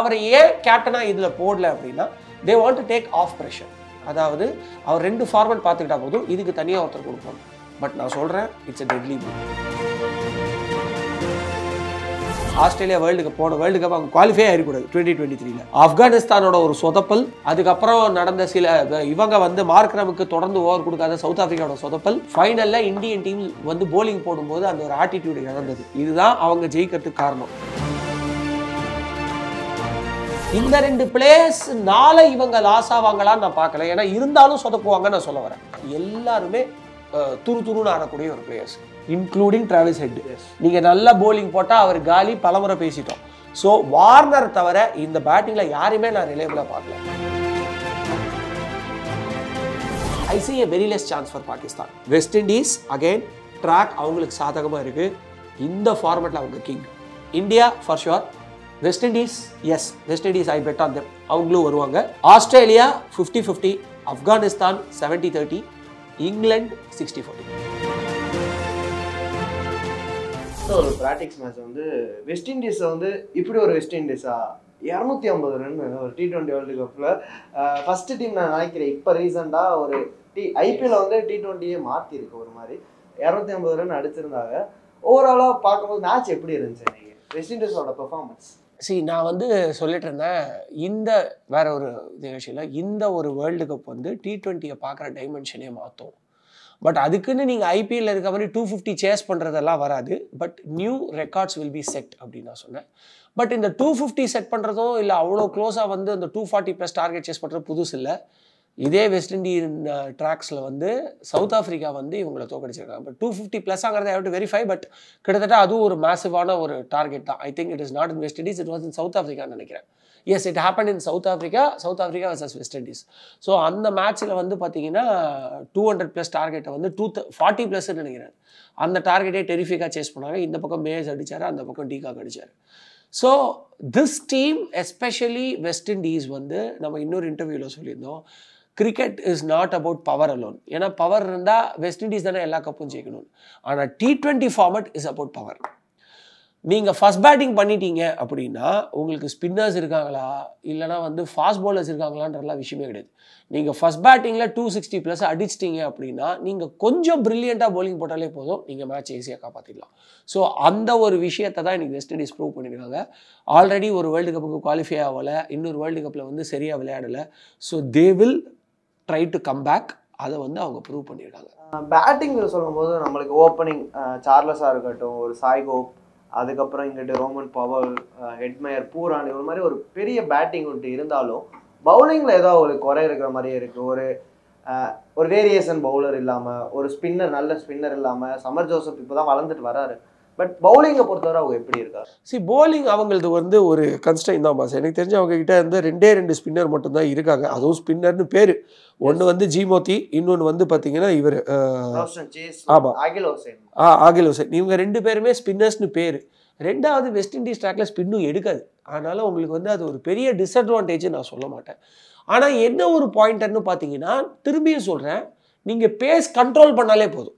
அவரை ஏன் கேப்டனாக இதில் போடல அப்படின்னா they want to take off pressure அதாவது அவர் ரெண்டு ஃபார்மட் பார்த்துக்கிட்டா போதும் இதுக்கு தனியாக ஒருத்தர் கொடுப்போம் பட் நான் சொல்கிறேன் it's a deadly Australia world cup போன வேர்ல்டு கப் அவங்க குவாலிஃபை ஆகிடக்கூடாது டுவெண்ட்டி டுவெண்ட்டி த்ரீல ஆப்கானிஸ்தானோட ஒரு சொதப்பல் அதுக்கப்புறம் நடந்த சில இவங்க வந்து மார்க் நமக்கு தொடர்ந்து ஓவர் கொடுக்காத சவுத் ஆஃப்ரிக்காவோட சொதப்பல் ஃபைனலில் இந்தியன் டீம் வந்து போலிங் போடும்போது அந்த ஒரு ஆட்டிடியூடு இழந்தது இதுதான் அவங்க ஜெயிக்கிறதுக்கு காரணம் இந்த ரெண்டு பிளேஸ் நாளை இவங்க லாஸ் ஆவாங்களான்னு நான் பார்க்கல ஏன்னா இருந்தாலும் சொதப்புவாங்கன்னு நான் சொல்ல வரேன் எல்லாருமே துரு துருன்னு ஆடக்கூடிய ஒரு பிளேயர்ஸ் இன்க்ளூடிங் டிராவல்ஸ் ஹெட் நீங்கள் நல்லா போலிங் போட்டால் அவர் காலி பலமுறை பேசிட்டோம் ஸோ வார்னர் தவிர இந்த பேட்டிங்கில் யாரையுமே நான் ரிலேபிளாக பார்க்கல I see a very less chance for Pakistan West Indies again track அவங்களுக்கு சாதகமாக இருக்குது இந்த ஃபார்மேட்டில் அவங்க king India for sure West Indies yes West Indies I bet on them அவங்களும் வருவாங்க Australia fifty fifty Afghanistan seventy thirty England sixty forty so ஒரு practice match வந்து வெஸ்ட் இண்டீஸை வந்து இப்படி ஒரு வெஸ்ட் இண்டீஸா இரநூத்தி ஐம்பது ரன் ஒரு டி ட்வெண்ட்டி வேர்ல்டு கப்பில் ஃபஸ்ட்டு டீம் நான் நினைக்கிறேன் இப்போ ரீசெண்டாக ஒரு டி ஐபிஎல் வந்து டி ட்வெண்ட்டியே மாற்றிருக்கு ஒரு மாதிரி இரநூத்தி ஐம்பது ரன் அடிச்சிருந்தாங்க ஓவராலாக பார்க்கும்போது மேட்ச் எப்படி இருந்துச்சு நீங்கள் வெஸ்ட் இண்டீஸோட பெர்ஃபார்மன்ஸ் சி நான் வந்து சொல்லிட்டு இருந்தேன் இந்த வேற ஒரு நிகழ்ச்சியில் இந்த ஒரு வேர்ல்டு கப் வந்து டி ட்வெண்ட்டியை பார்க்குற டைமென்ஷனே மாற்றும் பட் அதுக்குன்னு நீங்கள் ஐபிஎல் இருக்க மாதிரி டூ ஃபிஃப்டி சேஸ் பண்ணுறதெல்லாம் வராது but new records will be set அப்படின்னு நான் சொன்னேன் பட் இந்த டூ ஃபிஃப்டி செட் பண்ணுறதோ இல்லை அவ்வளோ க்ளோஸாக வந்து அந்த two forty plus target chase பண்ணுறது புதுசு இல்லை இதே வெஸ்ட் இண்டீன் ட்ராக்ஸில் வந்து சவுத் ஆஃப்ரிக்கா வந்து இவங்களை தோக்கடிச்சிருக்காங்க பட் டூ ஃபிஃப்டி ப்ளஸ்ஸாங்கிறத ஐ டு வெரிஃபை பட் கிட்டத்தட்ட அதுவும் ஒரு மேசிவான ஒரு டார்கெட் தான் I think it is not in West Indies it was in South ஆஃப்ரிக்கான்னு நினைக்கிறேன் yes it happen in South Africa South Africa versus West Indies so அந்த மேட்ச்சில் வந்து பார்த்தீங்கன்னா டூ ஹண்ட்ரட் ப்ளஸ் டார்கெட்டை வந்து டூ ஃபார்ட்டி ப்ளஸ்ன்னு நினைக்கிறேன் அந்த டார்கெட்டே டெரிஃபிக்காக சேஸ் பண்ணாங்க இந்த பக்கம் மேஜ் அடித்தார் அந்த பக்கம் டீகாக் அடித்தார் so this team especially West Indies வந்து நம்ம இன்னொரு இன்டர்வியூவில் சொல்லியிருந்தோம் cricket is not about power alone ஏன்னா பவர் இருந்தால் வெஸ்ட் இண்டீஸ் தானே எல்லா கப்பும் ஜெயிக்கணும் ஆனால் T twenty format is about power நீங்கள் ஃபஸ்ட் பேட்டிங் பண்ணிட்டீங்க அப்படின்னா உங்களுக்கு ஸ்பின்னர்ஸ் இருக்காங்களா இல்லைனா வந்து ஃபாஸ்ட் பவுலர்ஸ் இருக்காங்களான்றலாம் விஷயமே கிடையாது நீங்கள் ஃபஸ்ட் பேட்டிங்கில் டூ சிக்ஸ்டி ப்ளஸ் அடிச்சிட்டிங்க அப்படின்னா நீங்கள் கொஞ்சம் ப்ரில்லியண்ட்டாக பவுலிங் போட்டாலே போதும் நீங்கள் மேட்ச் ஈஸியாக காப்பாற்றிடலாம் ஸோ அந்த ஒரு விஷயத்தை தான் இன்றைக்கி வெஸ்ட் இண்டீஸ் ப்ரூவ் பண்ணியிருக்காங்க ஆல்ரெடி ஒரு வேர்ல்டு கப்புக்கு குவாலிஃபை ஆகலை இன்னொரு வேர்ல்டு கப்பில் வந்து சரியாக விளையாடலை so they will try to come back அதை வந்து அவங்க ப்ரூவ் பண்ணியிருக்காங்க பேட்டிங் சொல்லும்போது நம்மளுக்கு ஓப்பனிங் சார்லஸாக இருக்கட்டும் ஒரு சாய் கோப் அதுக்கப்புறம் இங்கிட்டு ரோமன் பவர் ஹெட்மேயர் பூரான் ஒரு மாதிரி ஒரு பெரிய பேட்டிங் ஒன்று இருந்தாலும் பவுலிங்கில் ஏதோ ஒரு குறை இருக்கிற மாதிரியே இருக்குது ஒரு ஒரு வேரியேஷன் பவுலர் இல்லாமல் ஒரு ஸ்பின்னர் நல்ல ஸ்பின்னர் இல்லாமல் சமர் ஜோசப் இப்போ தான் வளர்ந்துட்டு வராரு பட் பவுலிங்கை பொறுத்தவரை அவங்க எப்படி இருக்கா சி பவுலிங் அவங்களது வந்து ஒரு கன்ஸ்டைன் தான் பாஸ் எனக்கு தெரிஞ்சு அவங்க கிட்ட இருந்து ரெண்டே ரெண்டு ஸ்பின்னர் மட்டும்தான் இருக்காங்க அதுவும் ஸ்பின்னர்னு பேர் ஒன்று வந்து ஜிமோத்தி இன்னொன்று வந்து பார்த்தீங்கன்னா இவர் ஆமாம் ஆகில் ஹுசைன் ஆ ஆகில் ஹுசைன் இவங்க ரெண்டு பேருமே ஸ்பின்னர்ஸ்னு பேர் ரெண்டாவது வெஸ்ட் இண்டீஸ் ட்ராக்ல ஸ்பின்னும் எடுக்காது அதனால் உங்களுக்கு வந்து அது ஒரு பெரிய டிஸ்அட்வான்டேஜ் நான் சொல்ல மாட்டேன் ஆனால் என்ன ஒரு பாயிண்டர்னு பார்த்தீங்கன்னா திரும்பியும் சொல்கிறேன் நீங்கள் பேஸ் கண்ட்ரோல் பண்ணாலே போதும்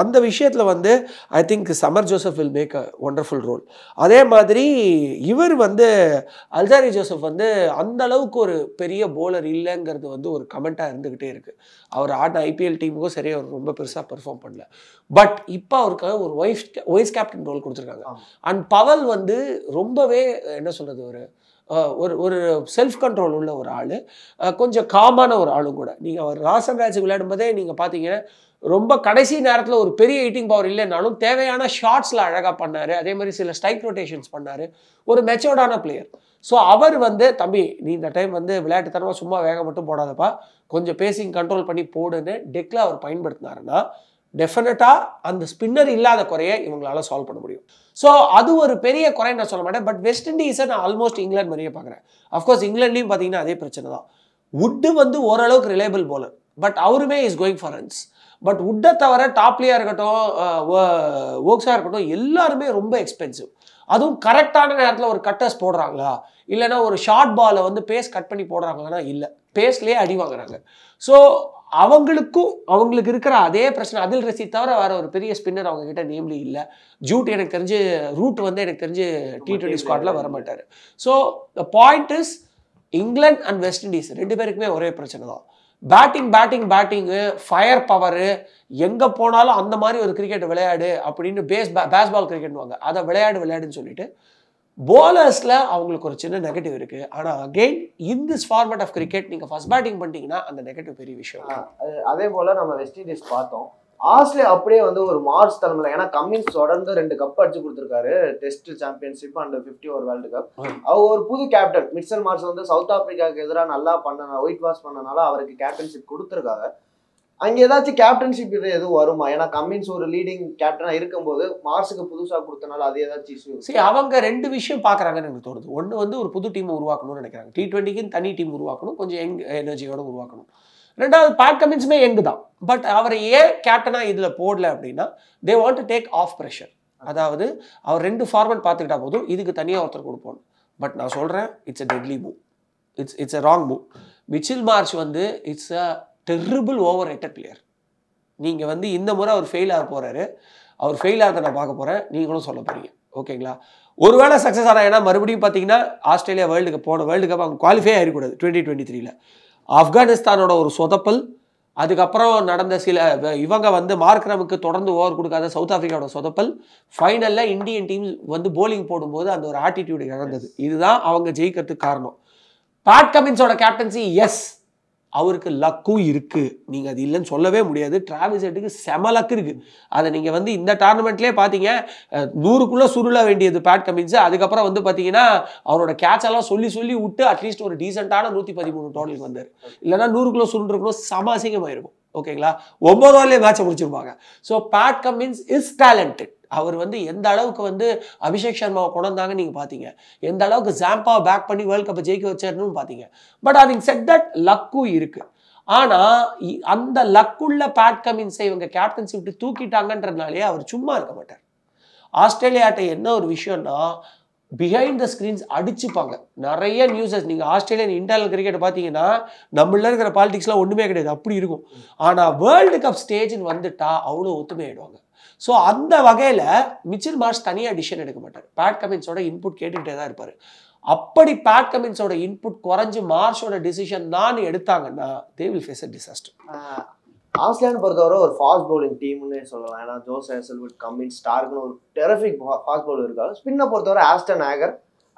அந்த விஷயத்தில் வந்து I think Shamar Joseph will make a wonderful role அதே மாதிரி இவர் வந்து அல்ஜாரி ஜோசப் வந்து அந்த அளவுக்கு ஒரு பெரிய போலர் இல்லைங்கிறது வந்து ஒரு கமெண்ட்டாக இருந்துக்கிட்டே இருக்குது அவர் ஆட்ட ஐபிஎல் டீமுக்கும் சரி அவர் ரொம்ப பெருசாக பெர்ஃபார்ம் பண்ணல பட் இப்போ அவருக்காக ஒரு ஒய்ஃப் ஒய்ஸ் கேப்டன் ரோல் கொடுத்துருக்காங்க அண்ட் பவல் வந்து ரொம்பவே என்ன சொல்கிறது ஒரு ஒரு ஒரு செல்ஃப் கண்ட்ரோல் உள்ள ஒரு ஆள் கொஞ்சம் காமான ஒரு ஆளும் கூட நீங்கள் அவர் ராஜ் விளையாடும் போதே நீங்கள் பார்த்தீங்கன்னா ரொம்ப கடைசி நேரத்தில் ஒரு பெரிய ஹீட்டிங் பவர் இல்லைனாலும் தேவையான ஷார்ட்ஸில் அழகாக பண்ணார் அதே மாதிரி சில ஸ்ட்ரைக் ரொட்டேஷன்ஸ் பண்ணார் ஒரு மெச்சோர்டான பிளேயர் ஸோ அவர் வந்து தம்பி நீ இந்த டைம் வந்து விளையாட்டுத்தனமாக சும்மா வேக மட்டும் போடாதப்பா கொஞ்சம் பேசிங் கண்ட்ரோல் பண்ணி போடுன்னு டெக்கில் அவர் பயன்படுத்தினாருன்னா டெஃபினட்டாக அந்த ஸ்பின்னர் இல்லாத குறையை இவங்களால சால்வ் பண்ண முடியும் ஸோ அது ஒரு பெரிய குறை நான் சொல்ல மாட்டேன் பட் வெஸ்ட் இண்டீஸை நான் ஆல்மோஸ்ட் இங்கிலாந்து மாதிரியே பார்க்குறேன் அஃப்கோர்ஸ் இங்கிலாண்ட்லேயும் பார்த்தீங்கன்னா அதே பிரச்சனை தான் வுட்டு வந்து ஓரளவுக்கு ரிலேபிள் போலர் பட் அவருமே is going for runs but உட்டை தவிர டாப்லியாக இருக்கட்டும் ஓக்ஸாக இருக்கட்டும் எல்லாருமே ரொம்ப எக்ஸ்பென்சிவ் அதுவும் கரெக்டான நேரத்தில் ஒரு கட்டர்ஸ் போடுறாங்களா இல்லைன்னா ஒரு ஷார்ட் பாலை வந்து பேஸ் கட் பண்ணி போடுறாங்களா இல்லை பேஸ்லேயே அடி வாங்குறாங்க ஸோ அவங்களுக்கும் அவங்களுக்கு இருக்கிற அதே பிரச்சனை அதில் ரசி தவிர வேறு ஒரு பெரிய ஸ்பின்னர் அவங்க கிட்ட நேம்லி இல்லை ஜூட் எனக்கு தெரிஞ்சு ரூட் வந்து எனக்கு தெரிஞ்சு டி ட்வெண்ட்டி ஸ்குவாட்ல வர மாட்டார் so the point is England and West Indies ரெண்டு பேருக்குமே ஒரே பிரச்சனை தான் பேட்டிங் பேட்டிங் பேட்டிங்கு ஃபயர் பவரு எங்கே போனாலும் அந்த மாதிரி ஒரு கிரிக்கெட் விளையாடு அப்படின்னு பேஸ் பேஸ்பால் கிரிக்கெட்வாங்க அதை விளையாடு விளையாடுன்னு சொல்லிட்டு போலர்ஸில் அவங்களுக்கு ஒரு சின்ன நெகட்டிவ் இருக்குது ஆனால் again in this format of cricket நீங்கள் ஃபஸ்ட் பேட்டிங் பண்ணிட்டீங்கன்னா அந்த நெகட்டிவ் பெரிய விஷயம் அதே போல் நம்ம வெஸ்ட் இண்டீஸ் பார்த்தோம் ஆஸ்திரேலியா அப்படியே வந்து ஒரு மார்ச் தலைமையில் ஏன்னா கம்மின்ஸ் தொடர்ந்து ரெண்டு கப் அடிச்சு கொடுத்துருக்காரு test championship and fifty over world cup அவர் ஒரு புது கேப்டன் மிட்சன் மார்ஸ் வந்து சவுத் ஆப்பிரிக்காவுக்கு எதிராக நல்லா பண்ண ஒயிட் வாஷ் பண்ணனால அவருக்கு கேப்டன்ஷிப் கொடுத்துருக்காங்க அங்கே ஏதாச்சும் கேப்டன்ஷிப் இது எதுவும் வருமா ஏன்னா கம்மின்ஸ் ஒரு லீடிங் கேப்டனாக இருக்கும்போது மார்ஸுக்கு புதுசாக கொடுத்தனால அது ஏதாச்சும் இஷ்யூ சரி அவங்க ரெண்டு விஷயம் பார்க்குறாங்கன்னு எனக்கு தோணுது ஒன்று வந்து ஒரு புது டீம் உருவாக்கணும்னு நினைக்கிறாங்க டி ட்வெண்ட்டிக்குன்னு தனி டீம் உருவாக்கணும் கொஞ்சம் யங் எனர்ஜியோடு உருவாக்கணும் ரெண்டாவது பேட் கமின்ஸுமே எங்கு தான் பட் அவரை ஏன் கேப்டனாக இதில் போடல அப்படின்னா they want to take off pressure அதாவது அவர் ரெண்டு ஃபார்மெட் பார்த்துக்கிட்டா போதும் இதுக்கு தனியாக ஒருத்தர் கொடுப்போம் பட் நான் சொல்கிறேன் it's a deadly move it's it's a wrong move Mitchell Marsh வந்து it's a terrible overrated player நீங்கள் வந்து இந்த முறை அவர் ஃபெயில் ஆக போகிறாரு அவர் ஃபெயில் ஆகிறத நான் பார்க்க போகிறேன் நீங்களும் சொல்ல போகிறீங்க ஓகேங்களா ஒருவேளை சக்ஸஸ் ஆனால் ஏன்னா மறுபடியும் பார்த்தீங்கன்னா ஆஸ்திரேலியா வேர்ல்டு கப் போன வேர்ல்டு கப் அவங்க குவாலிஃபை ஆகிடக்கூடாது டுவெண்ட்டி டுவெண்ட்டி த்ரீல ஆப்கானிஸ்தானோட ஒரு சொதப்பல் அதுக்கப்புறம் நடந்த சில இவங்க வந்து மார்க்ரமுக்கு தொடர்ந்து ஓவர் கொடுக்காத சவுத் ஆஃப்ரிக்காவோட சொதப்பல் ஃபைனலில் இந்தியன் டீம் வந்து போலிங் போடும்போது அந்த ஒரு ஆட்டிடியூடு இழந்தது இதுதான் அவங்க ஜெயிக்கிறதுக்கு காரணம் பேட் கமின்ஸோட கேப்டன்சி எஸ் அவருக்கு லக்கும் இருக்குது நீங்கள் அது இல்லைன்னு சொல்லவே முடியாது டிராவிஸ் செட்டுக்கு செம லக் இருக்குது அதை நீங்கள் வந்து இந்த டோர்னமெண்ட்லேயே பார்த்தீங்க நூறுக்குள்ளே சுருள வேண்டியது பேட் கமின்ஸு அதுக்கப்புறம் வந்து பார்த்தீங்கன்னா அவரோட கேட்செல்லாம் சொல்லி சொல்லி விட்டு அட்லீஸ்ட் ஒரு டீசெண்டான நூற்றி பதிமூணு டோட்டலுக்கு வந்தார் இல்லைனா நூறுக்குள்ளே சுருண்டுருக்கணும் சம அசிங்கமாயிருக்கும் ஓகேங்களா ஒம்பது ஓவர்லேயே மேட்சை முடிச்சிருப்பாங்க so Pat Cummins is talented அவர் வந்து எந்த அளவுக்கு வந்து அபிஷேக் சர்மாவை கொண்டு நீங்கள் பார்த்தீங்க எந்த அளவுக்கு ஜாம்பாவை பேக் பண்ணி வேர்ல்டு கப்பை ஜெயிக்க வச்சாருன்னு பார்த்தீங்க பட் அதிங் செட் தட் லக்கும் இருக்குது ஆனால் அந்த லக்குள்ள பேட் கமின்ஸை இவங்க கேப்டன்சி விட்டு தூக்கிட்டாங்கன்றதுனாலே அவர் சும்மா இருக்க மாட்டார் ஆஸ்திரேலியாட்ட என்ன ஒரு விஷயம்னா பிஹைண்ட் த ஸ்க்ரீன்ஸ் அடிச்சுப்பாங்க நிறைய நியூஸஸ் நீங்கள் ஆஸ்திரேலியன் இன்டர்னல் கிரிக்கெட் பார்த்தீங்கன்னா நம்மள இருக்கிற பாலிடிக்ஸ்லாம் ஒன்றுமே கிடையாது அப்படி இருக்கும் ஆனால் வேர்ல்டு கப் ஸ்டேஜ்னு வந்துட்டா அவ்வளோ ஒத்துமையாயிடுவாங்க ஸோ அந்த வகையில் மிச்சில் மார்ஷ் தனியாக டிசிஷன் எடுக்க மாட்டார் பேட் கமின்ஸோட இன்புட் கேட்டுக்கிட்டே தான் இருப்பார் அப்படி பேட் கமின்ஸோட இன்புட் குறைஞ்சு மார்ஷோட டிசிஷன் தான் எடுத்தாங்கன்னா they will face a disaster ஆஸ்திரேலியான்னு பொறுத்தவரை ஒரு ஃபாஸ்ட் பவுலிங் டீம்னு சொல்லலாம் ஏன்னா ஜோஸ் ஹேசல்வுட் கம்மின் ஸ்டார்க்குன்னு ஒரு டெரஃபிக் ஃபாஸ்ட் பவுலர் இருக்காரு ஸ்பின்னை பொறுத்தவரை ஆஸ்டன் ஆகர்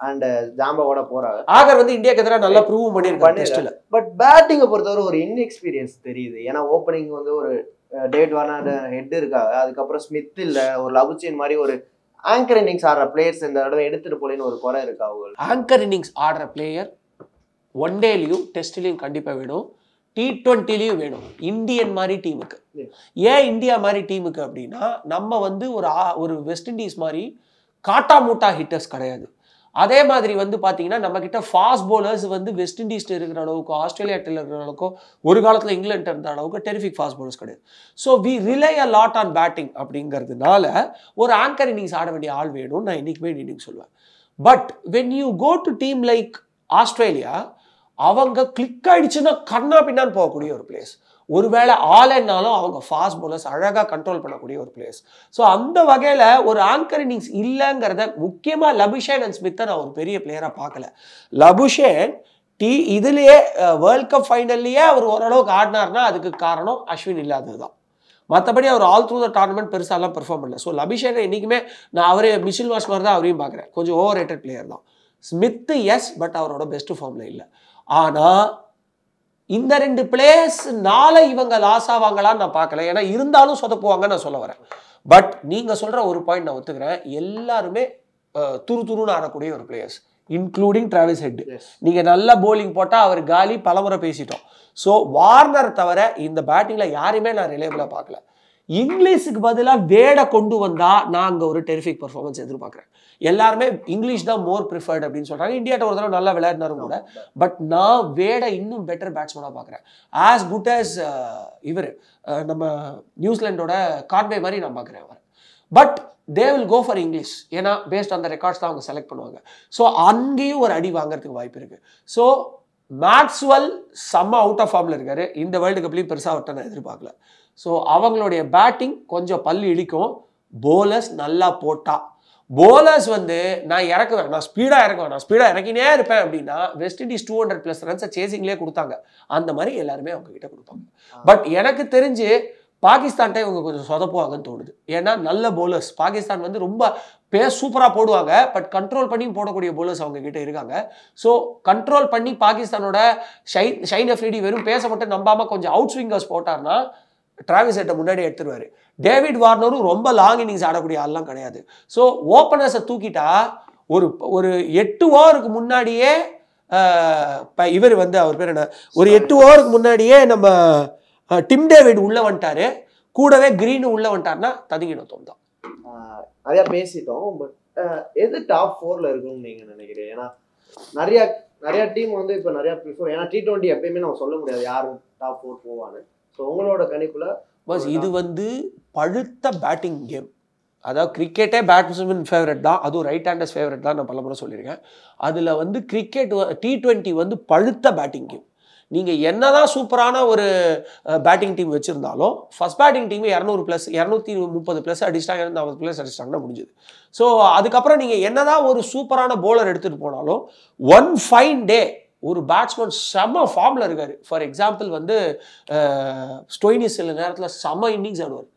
அண்ட் ஜாம்பாவோட போறாரு ஆகர் வந்து இந்தியாக்கு எதிராக நல்லா ப்ரூவ் பண்ணியிருக்காரு பட் பேட்டிங்கை பொறுத்தவரை ஒரு இன்எக்ஸ்பீரியன்ஸ் தெரியுது ஏன்னா ஓப்பனிங் வந்து ஒரு டேட் வார்னர் ஹெட் இருக்கா அதுக்கப்புறம் ஸ்மித் இல்லை ஒரு லவ் சீன் மாதிரி ஒரு ஆங்கர் இன்னிங்ஸ் ஆடுற பிளேயர்ஸ் இந்த தடவை எடுத்துட்டு போலேன்னு ஒரு குறை இருக்கா அவங்க ஆங்கர் இன்னிங்ஸ் ஆடுற பிளேயர் ஒன் டேலையும் டெஸ்ட்லேயும் கண்டிப்பாக வேணும் டி ட்வெண்ட்டிலையும் வேணும் இந்தியன் மாதிரி டீமுக்கு ஏன் இந்தியா மாதிரி டீமுக்கு அப்படின்னா நம்ம வந்து ஒரு ஒரு வெஸ்ட் இண்டீஸ் மாதிரி காட்டா மூட்டா ஹிட்டர்ஸ் கிடையாது அதே மாதிரி வந்து பார்த்தீங்கன்னா நம்மக்கிட்ட ஃபாஸ்ட் போலர்ஸ் வந்து வெஸ்ட் இண்டீஸில் இருக்கிற அளவுக்கு ஆஸ்திரேலியாட்டில் இருக்கிற அளவுக்கோ ஒரு காலத்தில் இங்கிலாண்ட் இருந்த அளவுக்கு டெரிஃபிக் ஃபாஸ்ட் போலர்ஸ் கிடையாது so we rely a lot on batting அப்படிங்கிறதுனால ஒரு ஆங்கர் இன்னிங்ஸ் ஆட வேண்டிய ஆள் வேணும்னு நான் இன்னைக்குமே இன்னிங் சொல்லுவேன் but when you go to team like Australia அவங்க கிளிக் ஆயிடுச்சுன்னா கண்ணா பின்னான்னு போகக்கூடிய ஒரு பிளேஸ் ஒருவேளை ஆலைன்னாலும் அவங்க ஃபாஸ்ட் போலர்ஸ் அழகாக கண்ட்ரோல் பண்ணக்கூடிய ஒரு பிளேஸ் ஸோ அந்த வகையில் ஒரு ஆங்கர் இன்னிங்ஸ் இல்லைங்கிறத முக்கியமாக லபுஷேன் அண்ட் ஸ்மித்தை நான் ஒரு பெரிய பிளேயராக பார்க்கல லபுஷேன் டி இதுலேயே வேர்ல்ட் கப் ஃபைனல்லையே அவர் ஓரளவுக்கு ஆடினார்னா அதுக்கு காரணம் அஸ்வின் இல்லாதது தான் மற்றபடி அவர் ஆல் த்ரூ த டோர்னமெண்ட் பெருசாலாம் பெர்ஃபார்ம் பண்ணல ஸோ லபிஷேகை இன்றைக்குமே நான் அவரே மிஷில் வாஷ் மாதிரி தான் அவரையும் பார்க்குறேன் கொஞ்சம் ஓவர் ரேட்டட் பிளேயர் தான் ஸ்மித்து எஸ் பட் அவரோட பெஸ்ட் ஃபார்மில் இல்லை ஆனால் இந்த ரெண்டு பிளேஸ் நாளை இவங்க லாஸ் ஆவாங்களான்னு நான் பார்க்கல ஏன்னா இருந்தாலும் சொதப்புவாங்கன்னு நான் சொல்ல வரேன் பட் நீங்கள் சொல்கிற ஒரு பாயிண்ட் நான் ஒத்துக்கிறேன் எல்லாருமே துரு துருன்னு ஆடக்கூடிய ஒரு பிளேயர்ஸ் இன்க்ளூடிங் டிராவல்ஸ் ஹெட் நீங்கள் நல்லா போலிங் போட்டால் அவர் காலி பலமுறை பேசிட்டோம் ஸோ வார்னர் தவிர இந்த பேட்டிங்கில் யாரையுமே நான் ரிலேபிளாக பார்க்கல இங்கிலீஷுக்கு பதிலாக வேடை கொண்டு வந்தால் நான் அங்கே ஒரு டெரிஃபிக் பர்ஃபார்மன்ஸ் எதிர்பார்க்குறேன் எல்லாருமே இங்கிலீஷ் தான் மோர் ப்ரிஃபர்ட் அப்படின்னு சொல்கிறாங்க இந்தியாட்ட ஒரு தடவை நல்லா விளையாடினாரும் கூட பட் நான் வேடை இன்னும் பெட்டர் பேட்ஸ்மேனாக பார்க்குறேன் ஆஸ் குட் ஆஸ் இவர் நம்ம நியூசிலாண்டோட காட்வே மாதிரி நான் பார்க்குறேன் அவர் but they will go for Inglis ஏன்னா பேஸ்ட் அந்த ரெக்கார்ட்ஸ் தான் அவங்க செலக்ட் பண்ணுவாங்க ஸோ அங்கேயும் ஒரு அடி வாங்கிறதுக்கு வாய்ப்பு இருக்குது ஸோ மேக்ஸ்வல் செம்ம அவுட் ஆஃப் ஃபார்மில் இருக்காரு இந்த வேர்ல்டு கப்லேயும் பெருசாக அவர்கிட்ட நான் எதிர்பார்க்கல ஸோ அவங்களுடைய பேட்டிங் கொஞ்சம் பல் இழிக்கும் போலர்ஸ் நல்லா போட்டா போலர்ஸ் வந்து நான் இறக்குவேன் நான் ஸ்பீடாக இறக்குவேன் நான் ஸ்பீடாக இறக்கினே இருப்பேன் அப்படின்னா West Indies two hundred plus ரன்ஸை சேசிங்லேயே கொடுத்தாங்க அந்த மாதிரி எல்லாருமே அவங்க கிட்ட கொடுப்பாங்க பட் எனக்கு தெரிஞ்சு பாகிஸ்தான்கிட்ட இவங்க கொஞ்சம் சொதப்புவாங்கன்னு தோணுது ஏன்னா நல்ல போலர்ஸ் பாகிஸ்தான் வந்து ரொம்ப பே சூப்பராக போடுவாங்க பட் கண்ட்ரோல் பண்ணி போடக்கூடிய போலர்ஸ் அவங்க கிட்ட இருக்காங்க ஸோ கண்ட்ரோல் பண்ணி பாகிஸ்தானோட ஷைன் ஷைன் அஃப்ரிடி வெறும் பேச மட்டும் நம்பாமல் கொஞ்சம் அவுட் ஸ்விங்கர்ஸ் போட்டார்னா டிராவிஸ் ஹெட்டை முன்னாடி எடுத்துருவார் டேவிட் வார்னரும் ரொம்ப லாங் இன்னிங்ஸ் ஆடக்கூடிய ஆள்லாம் கிடையாது ஸோ ஓப்பனர்ஸை தூக்கிட்டா ஒரு ஒரு எட்டு ஓவருக்கு முன்னாடியே இவர் வந்து அவர் பேர் என்ன ஒரு எட்டு ஓவருக்கு முன்னாடியே நம்ம டிம் டேவிட் உள்ளே வந்துட்டாரு கூடவே கிரீனு உள்ளே வந்துட்டார்னா ததுங்கிடும் தோந்தோம் நிறைய நிறையா பேசிட்டோம் பட் எது டாப் ஃபோரில் இருக்கும்னு நீங்கள் நினைக்கிறேன் ஏன்னா நிறையா நிறையா டீம் வந்து இப்போ நிறையா ப்ரிஃபர் ஏன்னா டி ட்வெண்ட்டி எப்பயுமே நம்ம சொல்ல முடியாது யாரும் டாப் ஃபோர் போவான்னு ஸோ உங்களோட கணிப்பில் பஸ் இது வந்து பழுத்த பேட்டிங் கேம் அதாவது கிரிக்கெட்டே பேட்ஸ்மேன் ஃபேவரட் தான் அதுவும் ரைட் ஹேண்டர்ஸ் ஃபேவரட் தான் நான் பலமுறை சொல்லியிருக்கேன் அதில் வந்து கிரிக்கெட் டி ட்வெண்ட்டி வந்து பழுத்த பேட்டிங் கேம் நீங்கள் என்ன தான் சூப்பரான ஒரு பேட்டிங் டீம் வச்சுருந்தாலும் ஃபஸ்ட் பேட்டிங் டீம் இரநூறு ப்ளஸ் இரநூத்தி முப்பது ப்ளஸ் அடிச்சிட்டாங்க இரநூத்தி ப்ளஸ் அடிச்சிட்டாங்கன்னா முடிஞ்சுது ஸோ அதுக்கப்புறம் நீங்கள் என்ன தான் ஒரு சூப்பரான போலர் எடுத்துகிட்டு போனாலும் ஒன் ஃபைன் டே ஒரு பேட்ஸ்மேன் செம ஃபார்மில் இருக்கார் ஃபார் எக்ஸாம்பிள் வந்து ஸ்டோயினி சில நேரத்தில் செம இன்னிங்ஸ் ஆடுவார்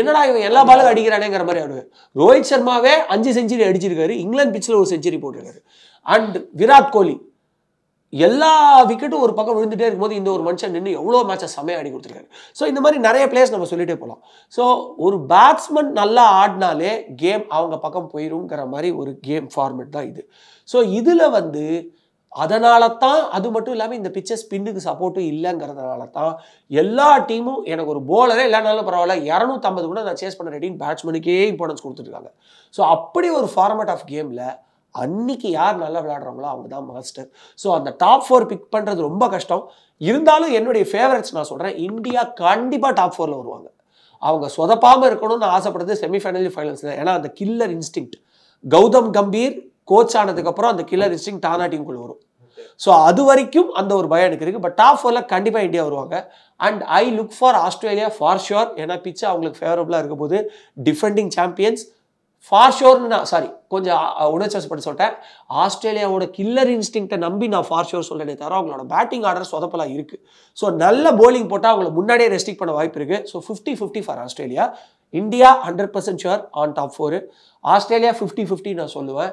என்னடா இவன் எல்லா பாலும் அடிக்கிறானேங்கிற மாதிரி ஆடுவார் ரோஹித் சர்மாவே அஞ்சு செஞ்சுரி அடிச்சிருக்காரு இங்கிலாந்து பிச்சில் ஒரு செஞ்சுரி போட்டிருக்காரு அண்ட் விராட் கோலி எல்லா விக்கெட்டும் ஒரு பக்கம் விழுந்துட்டே இருக்கும்போது இந்த ஒரு மனுஷன் நின்று எவ்வளோ மேட்சை சமையல் ஆடி கொடுத்துருக்காரு ஸோ இந்த மாதிரி நிறைய பிளேஸ் நம்ம சொல்லிட்டே போகலாம் ஸோ ஒரு பேட்ஸ்மேன் நல்லா ஆடினாலே கேம் அவங்க பக்கம் போயிருங்கிற மாதிரி ஒரு கேம் ஃபார்மேட் தான் இது ஸோ இதில் வந்து அதனால தான் அது மட்டும் இல்லாமல் இந்த பிச்சர் ஸ்பின்னுக்கு சப்போர்ட்டும் இல்லைங்கிறதுனால தான் எல்லா டீமும் எனக்கு ஒரு போலரே இல்லைனாலும் பரவாயில்ல இரநூத்தம்பது கூட நான் சேஸ் பண்ண ரெடின்னு பேட்ஸ்மேனுக்கே இம்பார்ட்டன்ஸ் கொடுத்துருக்காங்க ஸோ அப்படி ஒரு ஃபார்மேட் ஆஃப் கேமில் அன்னைக்கு யார் நல்லா விளையாடுறாங்களோ அவங்க தான் மாஸ்டர் ஸோ அந்த டாப் ஃபோர் பிக் பண்ணுறது ரொம்ப கஷ்டம் இருந்தாலும் என்னுடைய ஃபேவரட்ஸ் நான் சொல்கிறேன் இந்தியா கண்டிப்பாக டாப் ஃபோரில் வருவாங்க அவங்க சொதப்பாமல் இருக்கணும்னு ஆசைப்படுறது செமிஃபைனல் ஃபைனல்ஸ் தான் ஏன்னா அந்த killer instinct Gautam Gambhir coach ஆனதுக்கப்புறம் அந்த கில்லர் இன்ஸ்டிங் தானா டீமுக்குள்ள வரும் ஸோ அது வரைக்கும் அந்த ஒரு பயம் எனக்கு இருக்குது பட் டாப் ஃபோரில் கண்டிப்பாக இந்தியா வருவாங்க and I look for Australia for sure ஏன்னா பிச்சு அவங்களுக்கு ஃபேவரபுளாக இருக்க போது டிஃபெண்டிங் சாம்பியன்ஸ் ஃபார் ஷோர்னு நான் சாரி கொஞ்சம் பண்ணி சொல்லிட்டேன் ஆஸ்திரேலியாவோட கில்லர் இன்ஸ்டிங்க்டை நம்பி நான் ஃபார் ஷோர் சொல்லனே தவிர அவங்களோட பேட்டிங் ஆர்டர் சொதப்பலாம் இருக்குது ஸோ நல்ல போலிங் போட்டால் அவங்கள முன்னாடியே ரெஸ்ட்ரிக் பண்ண வாய்ப்பு இருக்குது so fifty fifty for Australia India hundred percent sure on top four Australia fifty fifty நான் சொல்லுவேன்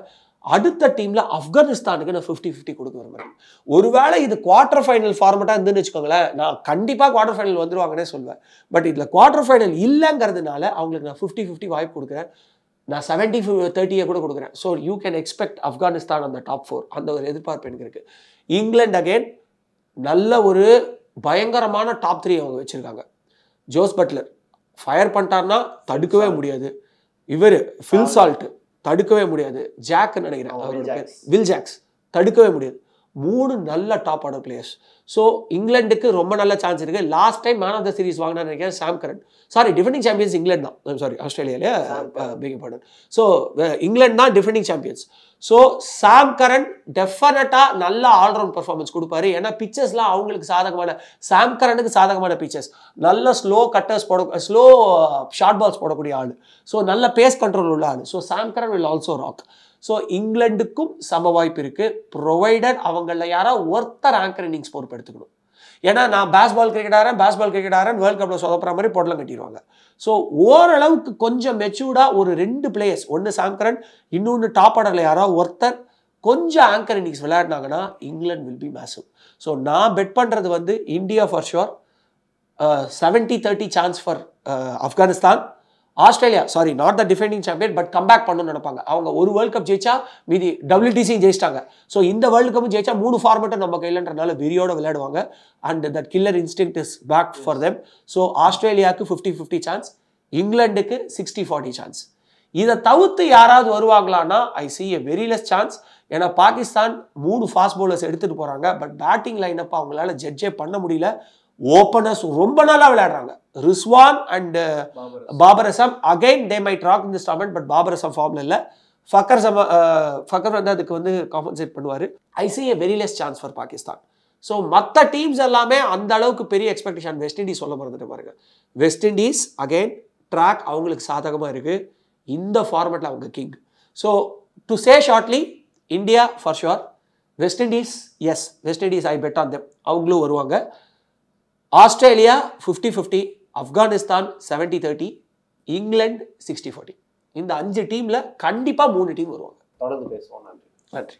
அடுத்த டீமில் ஆப்கானிஸ்தானுக்கு நான் ஃபிஃப்டி ஃபிஃப்டி கொடுக்க விரும்புகிறேன் ஒருவேளை இது குவார்டர் ஃபைனல் ஃபார்மெட்டாக இருந்துன்னு வச்சுக்கோங்களேன் நான் கண்டிப்பாக குவார்டர் ஃபைனல் வந்துருவாங்கன்னே சொல்வேன் பட் இதில் குவார்டர் ஃபைனல் இல்லைங்கிறதுனால அவங்களுக்கு நான் ஃபிஃப்டி ஃபிஃப்டி வாய்ப்பு கொடுக்குறேன் நான் செவன்ட்டி ஃபிவ் தேர்ட்டியை கூட கொடுக்குறேன் so you can expect Afghanistan அந்த டாப் ஃபோர் அந்த ஒரு எதிர்பார்ப்பு எனக்கு இருக்குது இங்கிலாண்ட் அகெயின் நல்ல ஒரு பயங்கரமான டாப் த்ரீ அவங்க வச்சுருக்காங்க ஜோஸ் பட்லர் ஃபயர் பண்ணிட்டார்னா தடுக்கவே முடியாது இவர் ஃபில் சால்ட்டு தடுக்கவே முடியாது ஜாக் நினைக்கிறேன் oh, வில் ஜாக்ஸ் தடுக்கவே முடியாது மூணு நல்ல டாப் ஆர்டர் பிளேயர்ஸ் ஸோ இங்கிலாண்டுக்கு ரொம்ப நல்ல சான்ஸ் இருக்குது last time man of the series வாங்கினா நினைக்கிறேன் Sam Curran sorry defending champions England தான் சாரி ஆஸ்திரேலியாவிலேயே பார்டர் ஸோ இங்கிலாந்து தான் defending champions so Sam Curran டெஃபினட்டாக நல்ல ஆல்ரவுண்ட் பர்ஃபார்மன்ஸ் கொடுப்பாரு ஏன்னா பிக்சர்ஸ்லாம் அவங்களுக்கு சாதகமான சாம் கரனுக்கு சாதகமான பிக்சர்ஸ் நல்ல ஸ்லோ கட்டர்ஸ் போட ஸ்லோ ஷார்ட் பால்ஸ் போடக்கூடிய ஆள் ஸோ நல்ல பேஸ் கண்ட்ரோல் உள்ள ஆள் so Sam Curran will also rock so இங்கிலாண்டுக்கும் சம வாய்ப்பு இருக்குது ப்ரொவைடர் அவங்களில் யாராவது ஒருத்தர் ஆங்கர் இன்னிங்ஸ் பொறுப்பெடுத்துக்கணும் ஏன்னா நான் பேஸ்பால் கிரிக்கெட் ஆறேன் பேஸ்பால் கிரிக்கெட் ஆகிறேன் வேர்ல்ட் கப்பில் சொதப்புற மாதிரி பொடலம் கட்டிடுவாங்க ஸோ ஓரளவுக்கு கொஞ்சம் மெச்சூர்டாக ஒரு ரெண்டு பிளேயர்ஸ் ஒன்று சாங்கரன் இன்னொன்று டாப் ஆர்டரில் யாராவது ஒருத்தர் கொஞ்சம் ஆங்கர் இன்னிங்ஸ் விளையாடினாங்கன்னா England will be massive so நான் பெட் பண்ணுறது வந்து India for sure seventy thirty chance for Afghanistan Australia sorry not the defending champion but comeback பண்ணணும்னு நினைப்பாங்க அவங்க ஒரு வேர்ல்ட் கப் ஜெயிச்சா மீதி டபிள்யூடிசியும் ஜெயிச்சிட்டாங்க ஸோ இந்த வேர்ல்டு கப்பும் ஜெயிச்சா மூணு ஃபார்மேட்டும் நம்ம கையிலன்றனால வெறியோட விளையாடுவாங்க and that killer instinct is back for them so ஆஸ்திரேலியாவுக்கு ஃபிஃப்டி ஃபிஃப்டி சான்ஸ் இங்கிலாண்டுக்கு சிக்ஸ்டி ஃபார்ட்டி சான்ஸ் இதை தவிர்த்து யாராவது வருவாங்களான்னா I see a very less chance ஏன்னா பாகிஸ்தான் மூணு ஃபாஸ்ட் பவுலர்ஸ் எடுத்துகிட்டு போகிறாங்க பட் பேட்டிங் லைனப்பை அவங்களால ஜட்ஜே பண்ண முடியல ஓப்பனர்ஸ் ரொம்ப நல்லா விளையாடுறாங்க Rizwan and Babar Azam again they might rock in this tournament but Babar Azam ஃபார்மில் இல்லை ஃபக்கர் சம ஃபக்கர் வந்து அதுக்கு வந்து காம்பன்சேட் பண்ணுவார் I see a very less chance for Pakistan so மற்ற டீம்ஸ் எல்லாமே அந்த அளவுக்கு பெரிய எக்ஸ்பெக்டேஷன் வெஸ்ட் இண்டீஸ் சொல்ல மறந்துட்டு பாருங்க வெஸ்ட் இண்டீஸ் அகைன் ட்ராக் அவங்களுக்கு சாதகமாக இருக்குது இந்த ஃபார்மேட்டில் அவங்க king so to say shortly India for sure West Indies yes West Indies I bet on them அவங்களும் வருவாங்க Australia fifty fifty Afghanistan seventy thirty England sixty forty இந்த அஞ்சு டீமில் கண்டிப்பாக மூணு டீம் வருவாங்க தொடர்ந்து பேசுவோம் நன்றி நன்றி